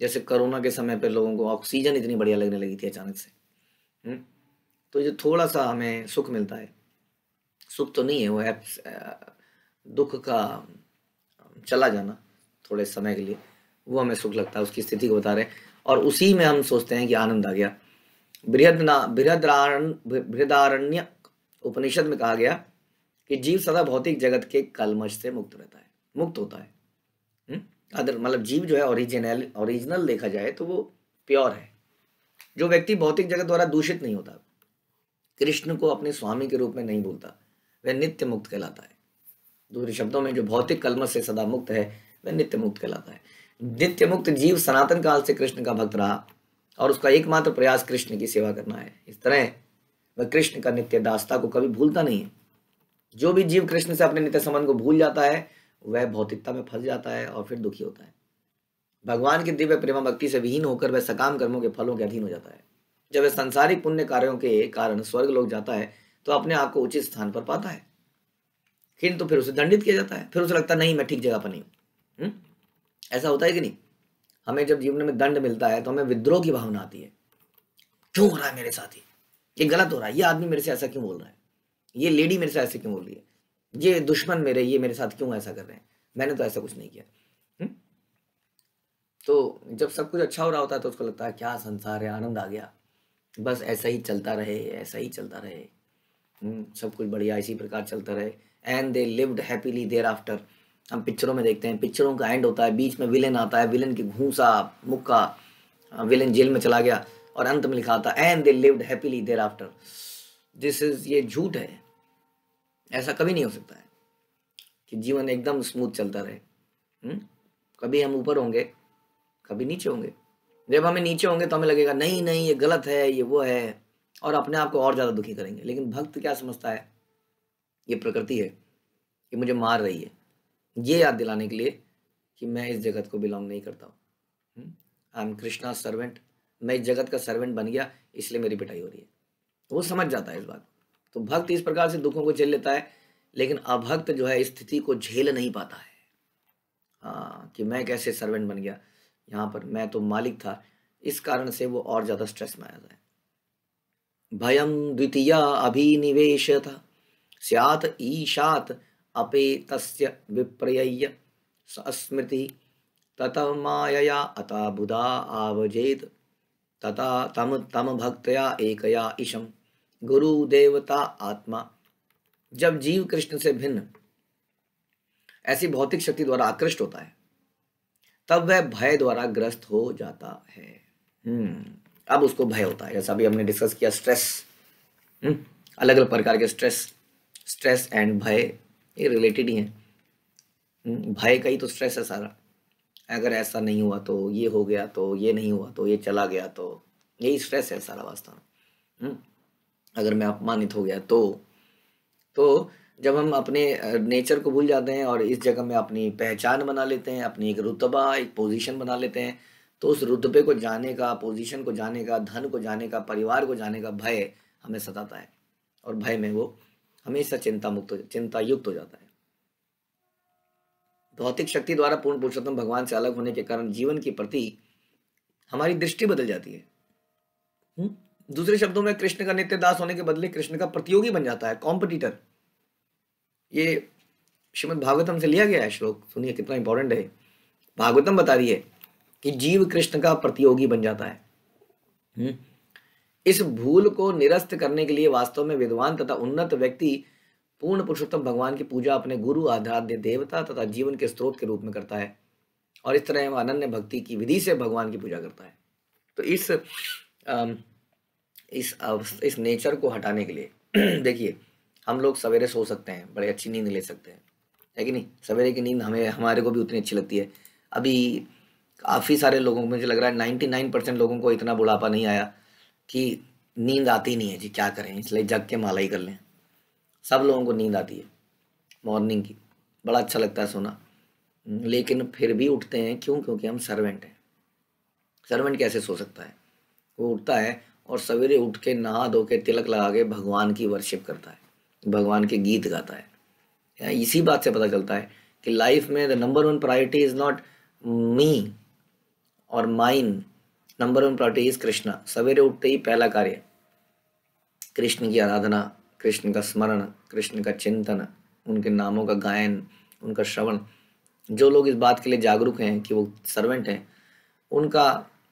जैसे कोरोना के समय पर लोगों को ऑक्सीजन इतनी बढ़िया लगने लगी थी अचानक से हुँ? हम्म? तो ये थोड़ा सा हमें सुख मिलता है सुख तो नहीं है वो है दुख का चला जाना थोड़े समय के लिए वो हमें सुख लगता है उसकी स्थिति को बता रहे हैं और उसी में हम सोचते हैं कि आनंद आ गया बृहद ना बृहदारण्य बृहदारण्य उपनिषद में कहा गया कि जीव सदा भौतिक जगत के कलमश से मुक्त रहता है मुक्त होता है अदर मतलब जीव जो है ओरिजिनल ओरिजिनल देखा जाए तो वो प्योर है जो व्यक्ति भौतिक जगत द्वारा दूषित नहीं होता कृष्ण को अपने स्वामी के रूप में नहीं भूलता वह नित्य मुक्त कहलाता है दूसरे शब्दों में जो भौतिक कलम से सदा मुक्त है वह नित्य मुक्त कहलाता है नित्य मुक्त जीव सनातन काल से कृष्ण का भक्त रहा और उसका एकमात्र प्रयास कृष्ण की सेवा करना है इस तरह वह कृष्ण का नित्य दास्ता को कभी भूलता नहीं है जो भी जीव कृष्ण से अपने नित्य संबंध को भूल जाता है वह भौतिकता में फंस जाता है और फिर दुखी होता है भगवान की दिव्य प्रेमा भक्ति से विहीन होकर वह सकाम कर्मों के फलों के अधीन हो जाता है जब वह संसारिक पुण्य कार्यों के कारण स्वर्ग लोग जाता है तो अपने आप को उचित स्थान पर पाता है किंतु फिर उसे दंडित किया जाता है फिर उसे लगता है नहीं मैं ठीक जगह पर नहीं हूँ ऐसा होता है कि नहीं हमें जब जीवन में दंड मिलता है तो हमें विद्रोह की भावना आती है क्यों हो रहा है मेरे साथ ही ये गलत हो रहा है ये आदमी मेरे से ऐसा क्यों बोल रहा है ये लेडी मेरे से ऐसे क्यों बोल रही है ये दुश्मन मेरे ये मेरे साथ क्यों ऐसा कर रहे हैं मैंने तो ऐसा कुछ नहीं किया हुँ? तो जब सब कुछ अच्छा हो रहा होता है तो उसको लगता है क्या संसार है आनंद आ गया बस ऐसा ही चलता रहे ऐसा ही चलता रहे हम्म, सब कुछ बढ़िया इसी प्रकार चलता रहे and they lived happily thereafter हम पिक्चरों में देखते हैं पिक्चरों का एंड होता है बीच में विलन आता है विलन की घूसा मुक्का विलन जेल में चला गया और अंत में लिखा आता है and they lived happily thereafter this is ये झूठ है ऐसा कभी नहीं हो सकता है कि जीवन एकदम स्मूथ चलता रहे हुँ? हम्म, कभी हम ऊपर होंगे कभी नीचे होंगे जब हमें नीचे होंगे तो हमें लगेगा नहीं नहीं ये गलत है ये वो है और अपने आप को और ज़्यादा दुखी करेंगे लेकिन भक्त क्या समझता है ये प्रकृति है कि मुझे मार रही है ये याद दिलाने के लिए कि मैं इस जगत को बिलोंग नहीं करता हूँ आई एम कृष्णा सर्वेंट मैं इस जगत का सर्वेंट बन गया इसलिए मेरी पिटाई हो रही है वो समझ जाता है इस बात तो भक्त इस प्रकार से दुखों को झेल लेता है लेकिन अभक्त जो है स्थिति को झेल नहीं पाता है हाँ कि मैं कैसे सर्वेंट बन गया यहाँ पर मैं तो मालिक था इस कारण से वो और ज़्यादा स्ट्रेस में आ जाए भयम द्वितीय अभिनिवेश था सियात ईशात तस्य विप्रय स्मृति तत मायया अता बुधा आवजेत तथा तम तम भक्तया एकया ईशम गुरु देवता आत्मा जब जीव कृष्ण से भिन्न ऐसी भौतिक शक्ति द्वारा आकृष्ट होता है तब वह भय द्वारा ग्रस्त हो जाता है हम्म, अब उसको भय होता है जैसा अभी हमने डिस्कस किया स्ट्रेस हम्म, अलग अलग प्रकार के स्ट्रेस स्ट्रेस एंड भय ये रिलेटेड ही हैं हम्म, भय का ही तो स्ट्रेस है सारा अगर ऐसा नहीं हुआ तो ये हो गया तो ये नहीं हुआ तो ये चला गया तो यही स्ट्रेस है सारा वास्तव में अगर मैं अपमानित हो गया तो तो जब हम अपने नेचर को भूल जाते हैं और इस जगह में अपनी पहचान बना लेते हैं अपनी एक रुतबा एक पोजीशन बना लेते हैं तो उस रुतबे को जाने का पोजीशन को जाने का धन को जाने का परिवार को जाने का भय हमें सताता है और भय में वो हमेशा चिंता मुक्त चिंता युक्त हो जाता है भौतिक शक्ति द्वारा पूर्ण पुरुषोत्तम भगवान से अलग होने के कारण जीवन के प्रति हमारी दृष्टि बदल जाती है हम्म? दूसरे शब्दों में कृष्ण का नित्य दास होने के बदले कृष्ण का प्रतियोगी बन जाता है कॉम्पिटिटर ये श्रीमद भागवतम से लिया गया है श्लोक सुनिए कितना इंपॉर्टेंट है भागवतम बता रही है कि जीव कृष्ण का प्रतियोगी बन जाता है हम्म। इस भूल को निरस्त करने के लिए वास्तव में विद्वान तथा उन्नत व्यक्ति पूर्ण पुरुषोत्तम भगवान की पूजा अपने गुरु आध्याध्य देवता तथा जीवन के स्रोत के रूप में करता है और इस तरह वह अनन्य भक्ति की विधि से भगवान की पूजा करता है तो इस इस इस नेचर को हटाने के लिए देखिए हम लोग सवेरे सो सकते हैं बड़े अच्छी नींद ले सकते हैं है कि नहीं सवेरे की नींद हमें हमारे को भी उतनी अच्छी लगती है अभी काफ़ी सारे लोगों को मुझे लग रहा है नाइन्टी नाइन परसेंट लोगों को इतना बुढ़ापा नहीं आया कि नींद आती नहीं है जी क्या करें इसलिए जग के माला ही कर लें सब लोगों को नींद आती है मॉर्निंग की बड़ा अच्छा लगता है सोना लेकिन फिर भी उठते हैं क्यों क्योंकि हम सर्वेंट हैं सर्वेंट कैसे सो सकता है वो उठता है और सवेरे उठ के नहा धो के तिलक लगा के भगवान की वर्शिप करता है भगवान के गीत गाता है इसी बात से पता चलता है कि लाइफ में the number one priority is not me और mine number one priority is Krishna सवेरे उठते ही पहला कार्य कृष्ण की आराधना कृष्ण का स्मरण कृष्ण का चिंतन उनके नामों का गायन उनका श्रवण जो लोग इस बात के लिए जागरूक हैं कि वो सर्वेंट हैं उनका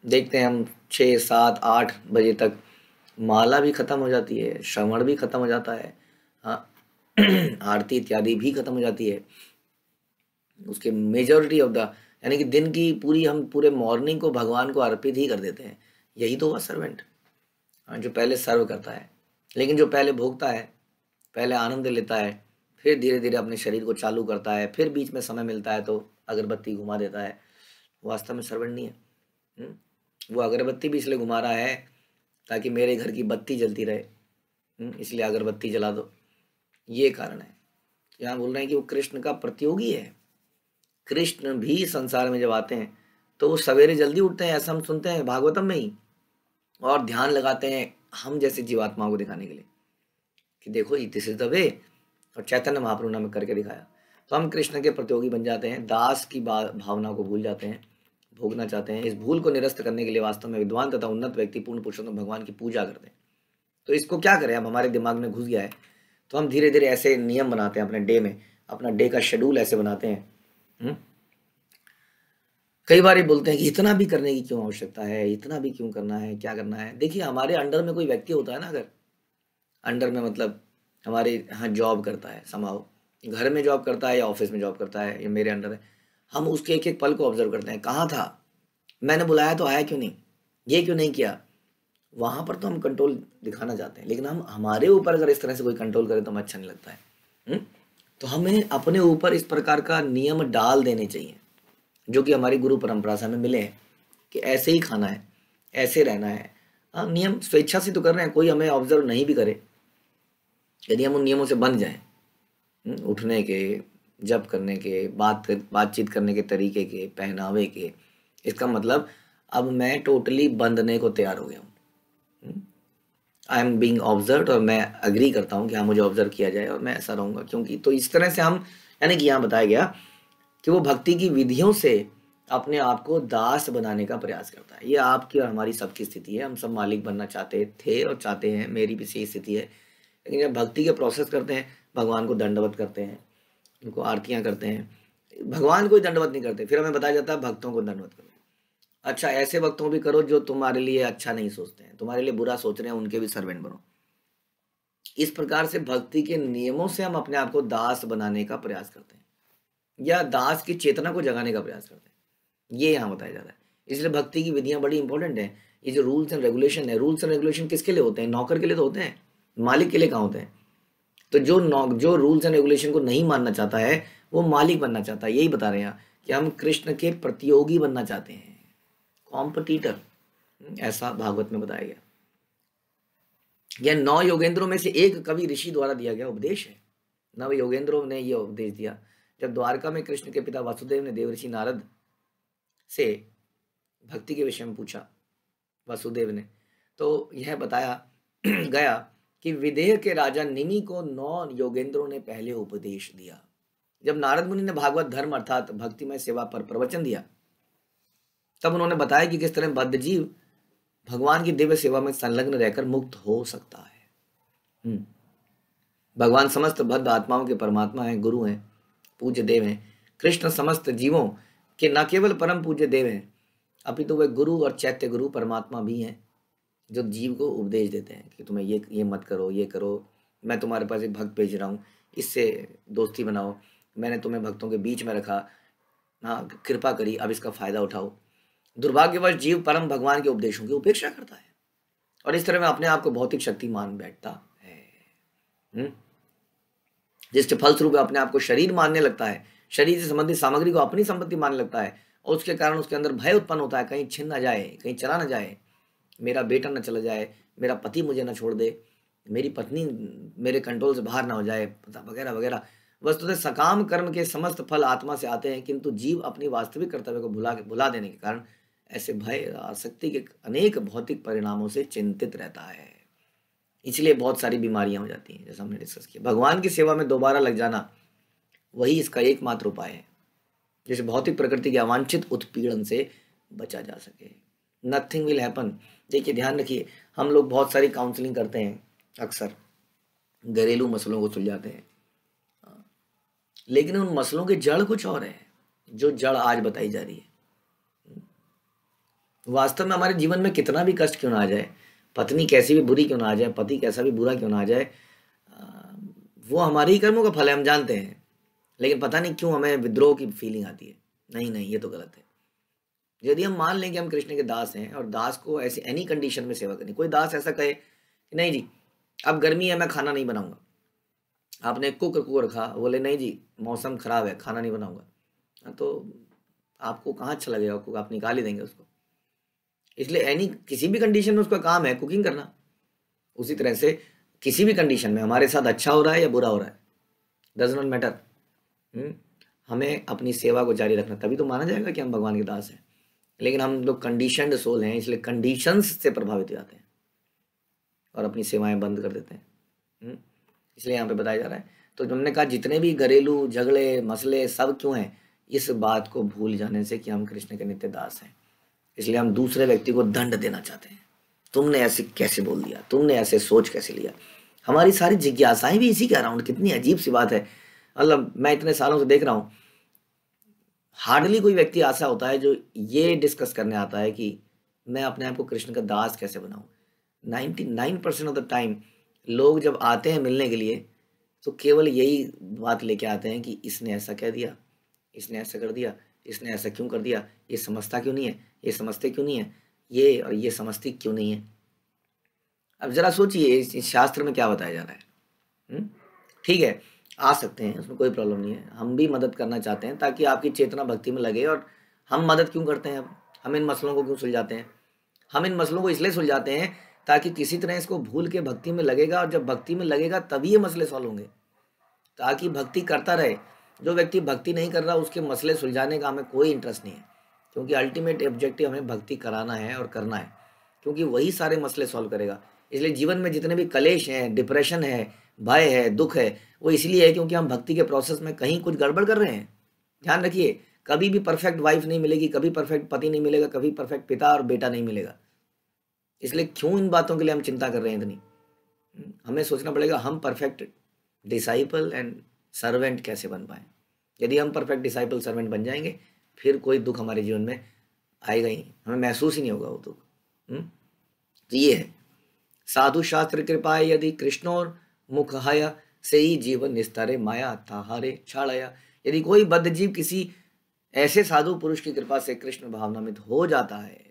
देखते हैं हम छः सात आठ बजे तक माला भी ख़त्म हो जाती है श्रवण भी ख़त्म हो जाता है हाँ, आरती इत्यादि भी खत्म हो जाती है उसके मेजोरिटी ऑफ द यानी कि दिन की पूरी हम पूरे मॉर्निंग को भगवान को अर्पित ही कर देते हैं यही तो हुआ सर्वेंट हाँ, जो पहले सर्व करता है लेकिन जो पहले भोगता है पहले आनंद लेता है फिर धीरे धीरे अपने शरीर को चालू करता है फिर बीच में समय मिलता है तो अगरबत्ती घुमा देता है वास्तव में सर्वेंट नहीं है हम्म, वो अगरबत्ती भी इसलिए घुमा रहा है ताकि मेरे घर की बत्ती जलती रहे हम्म, इसलिए अगरबत्ती जला दो ये कारण है यहाँ बोल रहे हैं कि वो कृष्ण का प्रतियोगी है कृष्ण भी संसार में जब आते हैं तो वो सवेरे जल्दी उठते हैं ऐसा हम सुनते हैं भागवतम में ही और ध्यान लगाते हैं हम जैसे जीवात्माओं को दिखाने के लिए कि देखो दिस इज दबे और चैतन्य महाप्रभु ने करके दिखाया तो हम कृष्ण के प्रतियोगी बन जाते हैं दास की भावना को भूल जाते हैं भोगना चाहते हैं इस भूल को निरस्त करने के लिए वास्तव में विद्वान तथा उन्नत व्यक्ति पूर्ण पुरुषोत्तम भगवान की पूजा करते हैं तो इसको क्या करें अब हमारे दिमाग में घुस गया है तो हम धीरे धीरे ऐसे नियम बनाते हैं अपने डे में अपना डे का शेड्यूल ऐसे बनाते हैं हम्म? कई बार ये बोलते हैं कि इतना भी करने की क्यों आवश्यकता है इतना भी क्यों करना है क्या करना है देखिए हमारे अंडर में कोई व्यक्ति होता है ना अगर अंडर में मतलब हमारे यहाँ जॉब करता है समाओ घर में जॉब करता है या ऑफिस में जॉब करता है या मेरे अंडर है हम उसके एक एक पल को ऑब्जर्व करते हैं कहाँ था मैंने बुलाया तो आया क्यों नहीं ये क्यों नहीं किया वहाँ पर तो हम कंट्रोल दिखाना चाहते हैं लेकिन हम हमारे ऊपर अगर इस तरह से कोई कंट्रोल करे तो हमें अच्छा नहीं लगता है हम्म? तो हमें अपने ऊपर इस प्रकार का नियम डाल देने चाहिए जो कि हमारी गुरु परंपरा से हमें मिले हैं कि ऐसे ही खाना है ऐसे रहना है हाँ नियम स्वेच्छा से तो कर रहे हैं कोई हमें ऑब्जर्व नहीं भी करे यदि हम उन नियमों से बन जाएं हम्म, उठने के जप करने के बात कर, बातचीत करने के तरीके के पहनावे के इसका मतलब अब मैं टोटली बंधने को तैयार हो गया हूँ आई एम बींग ऑब्जर्व और मैं अग्री करता हूँ कि हाँ मुझे ऑब्जर्व किया जाए और मैं ऐसा रहूँगा क्योंकि तो इस तरह से हम यानी कि यहाँ बताया गया कि वो भक्ति की विधियों से अपने आप को दास बनाने का प्रयास करता है ये आपकी और हमारी सबकी स्थिति है हम सब मालिक बनना चाहते थे और चाहते हैं मेरी भी सही स्थिति है लेकिन जब भक्ति के प्रोसेस करते हैं भगवान को दंडवत करते हैं उनको आरतियाँ करते हैं भगवान को दंडवत नहीं करते फिर हमें बताया जाता है भक्तों को दंडवत करते अच्छा ऐसे वक्तों भी करो जो तुम्हारे लिए अच्छा नहीं सोचते हैं तुम्हारे लिए बुरा सोच रहे हैं उनके भी सर्वेंट बनो इस प्रकार से भक्ति के नियमों से हम अपने आप को दास बनाने का प्रयास करते हैं या दास की चेतना को जगाने का प्रयास करते हैं ये यहाँ बताया जा रहा है इसलिए भक्ति की विधियाँ बड़ी इंपॉर्टेंट है ये जो रूल्स एंड रेगुलेशन है रूल्स एंड रेगुलेशन किसके लिए होते हैं नौकर के लिए तो होते हैं मालिक के लिए कहाँ होते हैं तो जो नौ जो रूल्स एंड रेगुलेशन को नहीं मानना चाहता है वो मालिक बनना चाहता है यही बता रहे हैं कि हम कृष्ण के प्रतियोगी बनना चाहते हैं कॉम्पिटिटर ऐसा भागवत में बताया गया यह नौ योगेंद्रों में से एक कवि ऋषि द्वारा दिया गया उपदेश है नव योगेंद्रों ने यह उपदेश दिया जब द्वारका में कृष्ण के पिता वासुदेव ने देवऋषि नारद से भक्ति के विषय में पूछा वासुदेव ने तो यह बताया गया कि विदेह के राजा निमि को नौ योगेंद्रों ने पहले उपदेश दिया जब नारद मुनि ने भागवत धर्म अर्थात भक्तिमय सेवा पर प्रवचन दिया तब उन्होंने बताया कि किस तरह बद्ध जीव भगवान की दिव्य सेवा में संलग्न रहकर मुक्त हो सकता है हम्म। भगवान समस्त बद्ध आत्माओं के परमात्मा हैं गुरु हैं पूज्य देव हैं कृष्ण समस्त जीवों के न केवल परम पूज्य देव हैं अभी तो वे गुरु और चैत्य गुरु परमात्मा भी हैं जो जीव को उपदेश देते हैं कि तुम्हें ये ये मत करो ये करो मैं तुम्हारे पास एक भक्त भेज रहा हूँ इससे दोस्ती बनाओ मैंने तुम्हें भक्तों के बीच में रखा हाँ कृपा करी अब इसका फ़ायदा उठाओ दुर्भाग्यवश जीव परम भगवान के उपदेशों की उपेक्षा करता है और इस तरह में अपने आप को भौतिक शक्ति मान बैठता है हम्म? जिसके फलस्वरूप अपने आप को शरीर मानने लगता है शरीर से संबंधित सामग्री को अपनी संपत्ति मानने लगता है और उसके कारण उसके अंदर भय उत्पन्न होता है कहीं छिन ना जाए कहीं चला ना जाए मेरा बेटा ना चला जाए मेरा पति मुझे ना छोड़ दे मेरी पत्नी मेरे कंट्रोल से बाहर ना हो जाए पता वगैरह वगैरह वस्तुतः सकाम कर्म के समस्त फल आत्मा से आते हैं किंतु जीव अपनी वास्तविक कर्तव्य को भुला भुला देने के कारण ऐसे भय आसक्ति के अनेक भौतिक परिणामों से चिंतित रहता है इसलिए बहुत सारी बीमारियां हो जाती हैं जैसा हमने डिस्कस किया भगवान की सेवा में दोबारा लग जाना वही इसका एकमात्र उपाय है जिसे भौतिक प्रकृति के अवांछित उत्पीड़न से बचा जा सके नथिंग विल हैपन देखिए ध्यान रखिए हम लोग बहुत सारी काउंसलिंग करते हैं अक्सर घरेलू मसलों को सुलझाते हैं लेकिन उन मसलों के जड़ कुछ और हैं जो जड़ आज बताई जा रही है वास्तव में हमारे जीवन में कितना भी कष्ट क्यों ना आ जाए पत्नी कैसी भी बुरी क्यों ना आ जाए पति कैसा भी बुरा क्यों ना आ जाए वो हमारे ही कर्मों का फल है हम जानते हैं लेकिन पता नहीं क्यों हमें विद्रोह की फीलिंग आती है नहीं नहीं ये तो गलत है यदि हम मान लें कि हम कृष्ण के दास हैं और दास को ऐसी एनी कंडीशन में सेवा करनी कोई दास ऐसा कहे कि नहीं जी अब गर्मी है मैं खाना नहीं बनाऊंगा आपने कुक को रखा बोले नहीं जी मौसम ख़राब है खाना नहीं बनाऊंगा तो आपको कहाँ अच्छा लगेगा कुक आप निकाल ही देंगे उसको इसलिए एनी किसी भी कंडीशन में उसका काम है कुकिंग करना उसी तरह से किसी भी कंडीशन में हमारे साथ अच्छा हो रहा है या बुरा हो रहा है डज नॉट मैटर हमें अपनी सेवा को जारी रखना तभी तो माना जाएगा कि हम भगवान के दास हैं लेकिन हम लोग कंडीशनड सोल हैं इसलिए कंडीशंस से प्रभावित हो जाते हैं और अपनी सेवाएं बंद कर देते हैं हम्म, इसलिए यहाँ पे बताया जा रहा है तो हमने कहा जितने भी घरेलू झगड़े मसले सब क्यों हैं इस बात को भूल जाने से कि हम कृष्ण के नित्य दास हैं इसलिए हम दूसरे व्यक्ति को दंड देना चाहते हैं तुमने ऐसे कैसे बोल दिया तुमने ऐसे सोच कैसे लिया हमारी सारी जिज्ञासाएं भी इसी के अराउंड कितनी अजीब सी बात है मतलब मैं इतने सालों से देख रहा हूँ हार्डली कोई व्यक्ति ऐसा होता है जो ये डिस्कस करने आता है कि मैं अपने आप को कृष्ण का दास कैसे बनाऊँ ninety nine percent of the time लोग जब आते हैं मिलने के लिए तो केवल यही बात लेके आते हैं कि इसने ऐसा कह दिया इसने ऐसा कर दिया इसने ऐसा क्यों कर दिया ये समझता क्यों नहीं है ये समझते क्यों नहीं है ये और ये समझती क्यों नहीं है अब ज़रा सोचिए इस शास्त्र में क्या बताया जा रहा है हम्म? ठीक है आ सकते हैं उसमें कोई प्रॉब्लम नहीं है हम भी मदद करना चाहते हैं ताकि आपकी चेतना भक्ति में लगे और हम मदद क्यों करते हैं अब हम इन मसलों को क्यों सुलझाते हैं हम इन मसलों को इसलिए सुलझाते हैं ताकि किसी तरह इसको भूल के भक्ति में लगेगा और जब भक्ति में लगेगा तभी ये मसले सॉल्व होंगे ताकि भक्ति करता रहे जो व्यक्ति भक्ति नहीं कर रहा उसके मसले सुलझाने का हमें कोई इंटरेस्ट नहीं है क्योंकि अल्टीमेट ऑब्जेक्टिव हमें भक्ति कराना है और करना है क्योंकि वही सारे मसले सॉल्व करेगा इसलिए जीवन में जितने भी कलेश हैं डिप्रेशन है भय है दुख है वो इसलिए है क्योंकि हम भक्ति के प्रोसेस में कहीं कुछ गड़बड़ कर रहे हैं ध्यान रखिए कभी भी परफेक्ट वाइफ नहीं मिलेगी कभी परफेक्ट पति नहीं मिलेगा कभी परफेक्ट पिता और बेटा नहीं मिलेगा इसलिए क्यों इन बातों के लिए हम चिंता कर रहे हैं इतनी हमें सोचना पड़ेगा हम परफेक्ट डिसाइपल एंड सर्वेंट कैसे बन पाए यदि हम परफेक्ट डिसाइपल सर्वेंट बन जाएंगे फिर कोई दुख हमारे जीवन में आएगा ही हमें महसूस ही नहीं होगा वो दुख हम्म? तो ये है साधु शास्त्र कृपाए यदि कृष्ण और मुखहाया से ही जीवन निस्तारे माया तहारे छाड़ाया यदि कोई बद्ध जीव किसी ऐसे साधु पुरुष की कृपा से कृष्ण भावनामित हो जाता है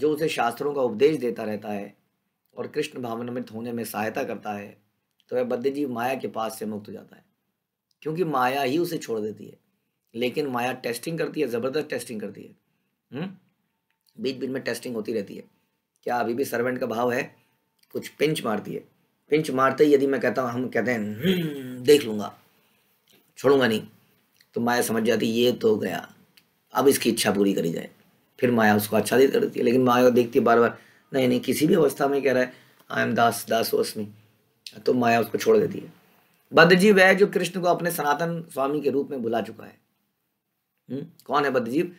जो उसे शास्त्रों का उपदेश देता रहता है और कृष्ण भावनामित होने में सहायता करता है तो वह बद्ध जीव माया के पास से मुक्त हो जाता है क्योंकि माया ही उसे छोड़ देती है लेकिन माया टेस्टिंग करती है ज़बरदस्त टेस्टिंग करती है हम्म? बीच बीच में टेस्टिंग होती रहती है क्या अभी भी सर्वेंट का भाव है कुछ पिंच मारती है पिंच मारते ही यदि मैं कहता हूँ हम कहते हैं हम्म, देख लूँगा छोड़ूंगा नहीं तो माया समझ जाती ये तो गया अब इसकी इच्छा पूरी करी जाए फिर माया उसको अच्छा देती करती है लेकिन माया देखती है बार बार नहीं नहीं किसी भी अवस्था में कह रहा है आई एम दास दास वो तो माया उसको छोड़ देती है बद्र जीव वह जो कृष्ण को अपने सनातन स्वामी के रूप में भुला चुका है हुँ? हम्म? कौन है बद्रजीव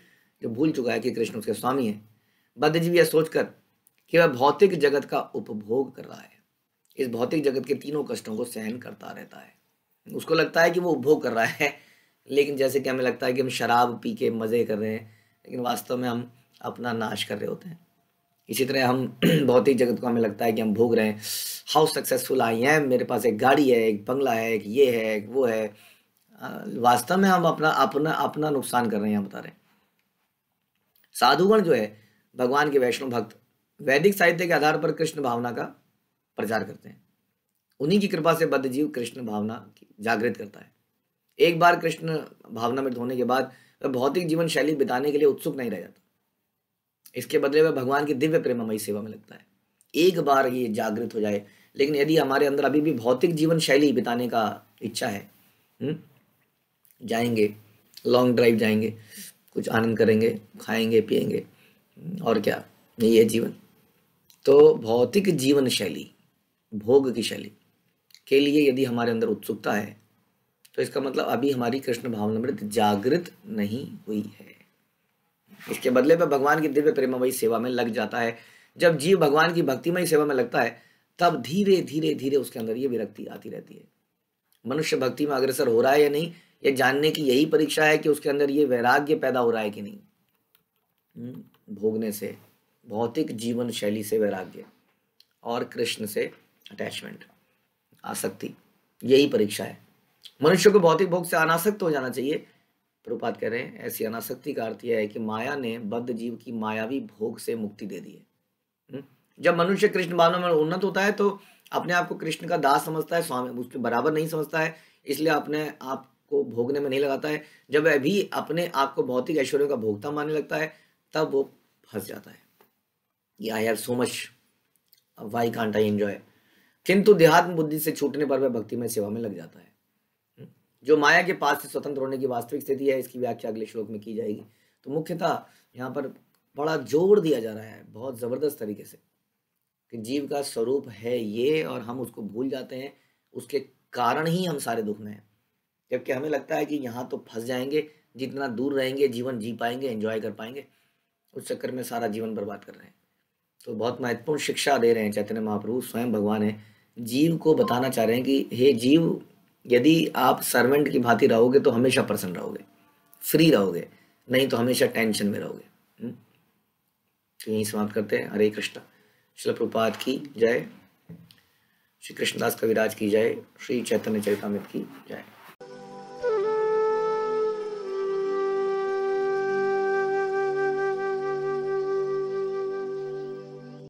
जो भूल चुका है कि कृष्ण उसके स्वामी है बद्रजीव यह सोचकर कि वह भौतिक जगत का उपभोग कर रहा है इस भौतिक जगत के तीनों कष्टों को सहन करता रहता है उसको लगता है कि वो उपभोग कर रहा है लेकिन जैसे कि हमें लगता है कि हम शराब पी के मज़े कर रहे हैं लेकिन वास्तव में हम अपना नाश कर रहे होते हैं इसी तरह हम भौतिक जगत को हमें लगता है कि हम भोग रहे हैं हाउ सक्सेसफुल आई एम मेरे पास एक गाड़ी है एक बंगला है एक ये है एक वो है वास्तव में हम अपना अपना अपना नुकसान कर रहे हैं हम बता रहे हैं साधुगण जो है भगवान के वैष्णव भक्त वैदिक साहित्य के आधार पर कृष्ण भावना का प्रचार करते हैं उन्हीं की कृपा से बद्ध जीव कृष्ण भावना जागृत करता है एक बार कृष्ण भावना में होने के बाद वह भौतिक जीवन शैली बिताने के लिए उत्सुक नहीं रह जाता इसके बदले में भगवान की दिव्य हमारी सेवा में लगता है एक बार ये जागृत हो जाए लेकिन यदि हमारे अंदर अभी भी भौतिक जीवन शैली बिताने का इच्छा है हम्म, जाएंगे लॉन्ग ड्राइव जाएंगे कुछ आनंद करेंगे खाएंगे पिएंगे और क्या यही है जीवन तो भौतिक जीवन शैली भोग की शैली के लिए यदि हमारे अंदर उत्सुकता है तो इसका मतलब अभी हमारी कृष्ण भावनामृत जागृत नहीं हुई है इसके बदले में भगवान की दिव्य प्रेमयी सेवा में लग जाता है जब जीव भगवान की भक्तिमय सेवा में लगता है तब धीरे धीरे धीरे उसके अंदर ये विरक्ति आती रहती है मनुष्य भक्ति में अग्रसर हो रहा है या नहीं ये जानने की यही परीक्षा है कि उसके अंदर ये वैराग्य पैदा हो रहा है कि नहीं हम्म, भोगने से भौतिक जीवन शैली से वैराग्य और कृष्ण से अटैचमेंट आसक्ति यही परीक्षा है मनुष्य को भौतिक भोग से अनासक्त हो जाना चाहिए प्रभुपाद कह रहे हैं ऐसी अनासक्ति का अर्थ यह है कि माया ने बद्ध जीव की मायावी भोग से मुक्ति दे दी है हम्म? जब मनुष्य कृष्ण भावना में उन्नत होता है तो अपने आप को कृष्ण का दास समझता है स्वामी उसके बराबर नहीं समझता है इसलिए अपने आप को भोगने में नहीं लगाता है जब अभी अपने आप को भौतिक ऐश्वर्य का भोगता मानने लगता है तब वो फंस जाता है I have so much why can't I enjoy किंतु देहात्म बुद्धि से छूटने पर वह भक्ति में सेवा में लग जाता है जो माया के पास से स्वतंत्र होने की वास्तविक स्थिति है इसकी व्याख्या अगले श्लोक में की जाएगी तो मुख्यतः यहाँ पर बड़ा जोर दिया जा रहा है बहुत ज़बरदस्त तरीके से कि जीव का स्वरूप है ये और हम उसको भूल जाते हैं उसके कारण ही हम सारे दुख में हैं जबकि हमें लगता है कि यहाँ तो फंस जाएंगे जितना दूर रहेंगे जीवन जी पाएंगे एंजॉय कर पाएंगे उस चक्कर में सारा जीवन बर्बाद कर रहे हैं तो बहुत महत्वपूर्ण शिक्षा दे रहे हैं चैतन्य महाप्रभु स्वयं भगवान है जीव को बताना चाह रहे हैं कि हे जीव यदि आप सर्वेंट की भांति रहोगे तो हमेशा प्रसन्न रहोगे फ्री रहोगे नहीं तो हमेशा टेंशन में रहोगे हम्म? तो यही समाप्त करते हैं हरे कृष्ण शिल प्रपात की जय श्री कृष्णदास कविराज की जय श्री चैतन्य चैतामित की जय